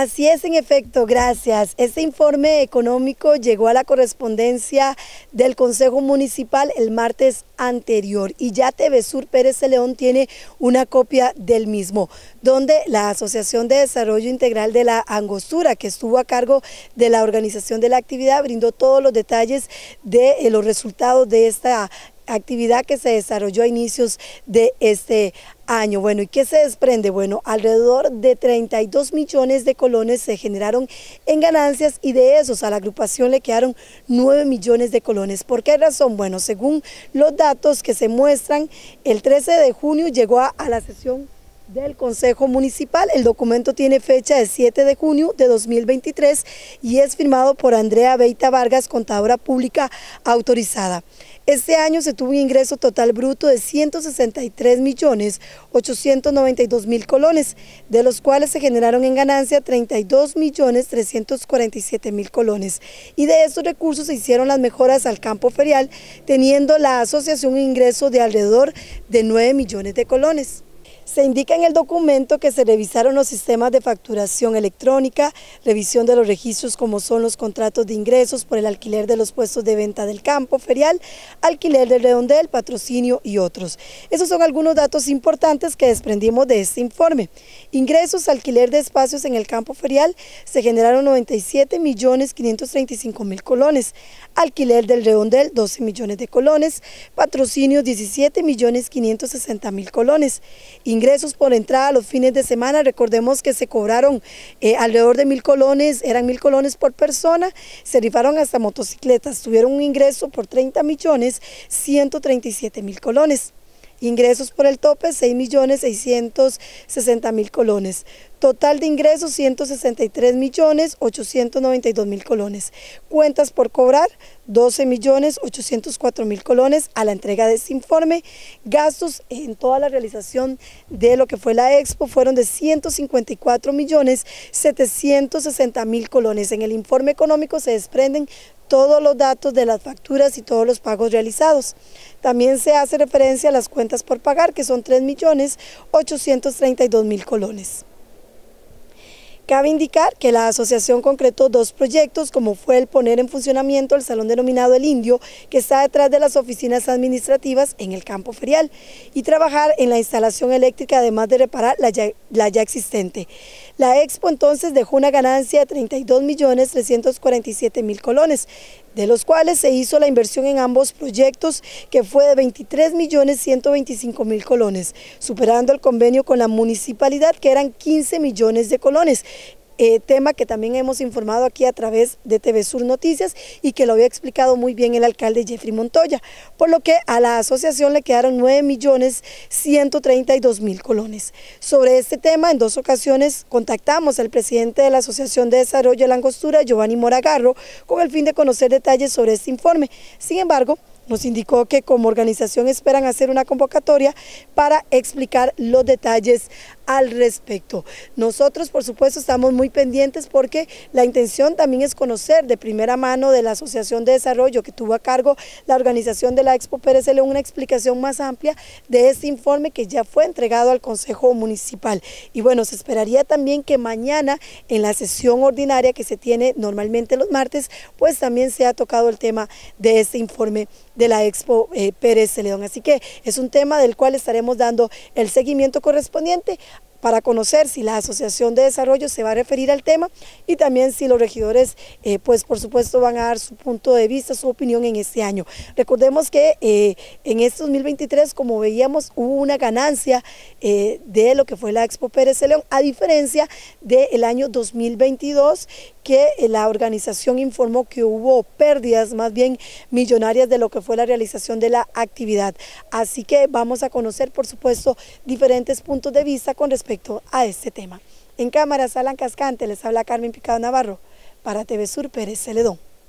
Así es, en efecto, gracias. Este informe económico llegó a la correspondencia del Consejo Municipal el martes anterior y ya Sur Pérez de León tiene una copia del mismo, donde la Asociación de Desarrollo Integral de la Angostura, que estuvo a cargo de la organización de la actividad, brindó todos los detalles de eh, los resultados de esta actividad que se desarrolló a inicios de este año. Bueno, ¿y qué se desprende? Bueno, alrededor de 32 millones de colones se generaron en ganancias y de esos a la agrupación le quedaron 9 millones de colones. ¿Por qué razón? Bueno, según los datos que se muestran, el 13 de junio llegó a, la sesión del Consejo Municipal. El documento tiene fecha de 7 de junio de 2023 y es firmado por Andrea Beita Vargas, contadora pública autorizada. Este año se tuvo un ingreso total bruto de 163.892.000 millones mil colones, de los cuales se generaron en ganancia 32.347.000 millones mil colones. Y de estos recursos se hicieron las mejoras al campo ferial, teniendo la asociación un ingreso de alrededor de 9 millones de colones. Se indica en el documento que se revisaron los sistemas de facturación electrónica, revisión de los registros como son los contratos de ingresos por el alquiler de los puestos de venta del campo ferial, alquiler del redondel, patrocinio y otros. Esos son algunos datos importantes que desprendimos de este informe. Ingresos, alquiler de espacios en el campo ferial, se generaron 97 millones 535 mil colones, alquiler del redondel 12 millones de colones, patrocinio 17 millones 560 mil colones, ingresos ingresos por entrada los fines de semana. Recordemos que se cobraron eh, alrededor de mil colones, eran mil colones por persona, se rifaron hasta motocicletas, tuvieron un ingreso por 30 millones 137 mil colones. Ingresos por el tope, 6.660.000 colones. Total de ingresos, 163.892.000 colones. Cuentas por cobrar, 12.804.000 colones a la entrega de este informe. Gastos en toda la realización de lo que fue la expo fueron de 154.760.000 colones. En el informe económico se desprenden todos los datos de las facturas y todos los pagos realizados. También se hace referencia a las cuentas por pagar, que son 3.832.000 colones. Cabe indicar que la asociación concretó dos proyectos, como fue el poner en funcionamiento el salón denominado El Indio, que está detrás de las oficinas administrativas en el campo ferial, y trabajar en la instalación eléctrica, además de reparar la ya, la ya existente. La expo entonces dejó una ganancia de 32.347.000 colones, de los cuales se hizo la inversión en ambos proyectos que fue de 23.125.000 millones mil colones, superando el convenio con la municipalidad que eran 15 millones de colones, eh, tema que también hemos informado aquí a través de TV Sur Noticias y que lo había explicado muy bien el alcalde Jeffrey Montoya, por lo que a la asociación le quedaron 9 millones colones. Sobre este tema, en dos ocasiones contactamos al presidente de la Asociación de Desarrollo de la Angostura, Giovanni Moragarro, con el fin de conocer detalles sobre este informe. Sin embargo, nos indicó que como organización esperan hacer una convocatoria para explicar los detalles al respecto. Nosotros, por supuesto, estamos muy pendientes porque la intención también es conocer de primera mano de la Asociación de Desarrollo que tuvo a cargo la organización de la Expo Pérez León una explicación más amplia de este informe que ya fue entregado al Consejo Municipal. Y bueno, se esperaría también que mañana en la sesión ordinaria que se tiene normalmente los martes, pues también se ha tocado el tema de este informe de la Expo eh, Pérez Celedón. Así que es un tema del cual estaremos dando el seguimiento correspondiente para conocer si la Asociación de Desarrollo se va a referir al tema y también si los regidores, eh, pues por supuesto, van a dar su punto de vista, su opinión en este año. Recordemos que eh, en este 2023, como veíamos, hubo una ganancia eh, de lo que fue la Expo Pérez de León, a diferencia del año 2022, que la organización informó que hubo pérdidas más bien millonarias de lo que fue la realización de la actividad. Así que vamos a conocer, por supuesto, diferentes puntos de vista con respecto respecto a este tema. En cámara Alan Cascante, les habla Carmen Picado Navarro para TV Sur Pérez Celedón.